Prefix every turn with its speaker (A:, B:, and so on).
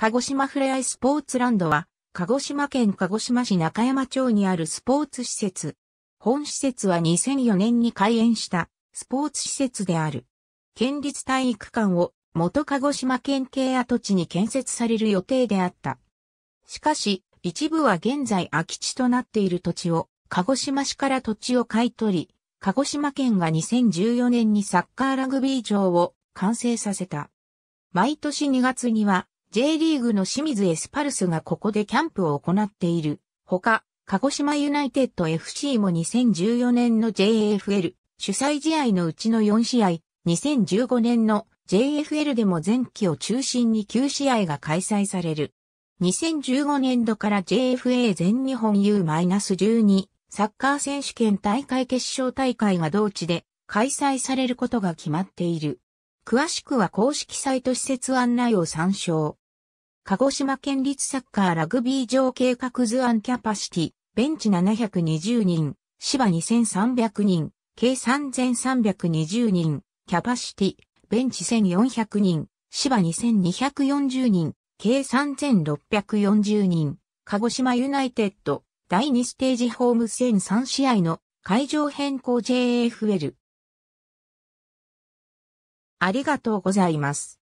A: 鹿児島ふれあいスポーツランドは、鹿児島県鹿児島市中山町にあるスポ
B: ーツ施設。本施設は2004年に開園したスポーツ施設である。県立体育館を元鹿児島県警跡地に建設される予定であった。しかし、一部は現在空き地となっている土地を、鹿児島市から土地を買い取り、鹿児島県が2014年にサッカーラグビー場を完成させた。毎年2月には、J リーグの清水エスパルスがここでキャンプを行っている。ほか、鹿児島ユナイテッド FC も2014年の JFL 主催試合のうちの4試合、2015年の JFL でも前期を中心に9試合が開催される。2015年度から JFA 全日本 U-12 サッカー選手権大会決勝大会が同地で開催されることが決まっている。詳しくは公式サイト施設案内を参照。鹿児島県立サッカーラグビー場計画図案キャパシティ、ベンチ720人、芝2300人、計3320人、キャパシティ、ベンチ1400人、芝2240人、計3640人、鹿児島ユナイテッド、第2ステージホー
A: ム戦3試合の会場変更 JFL。ありがとうございます。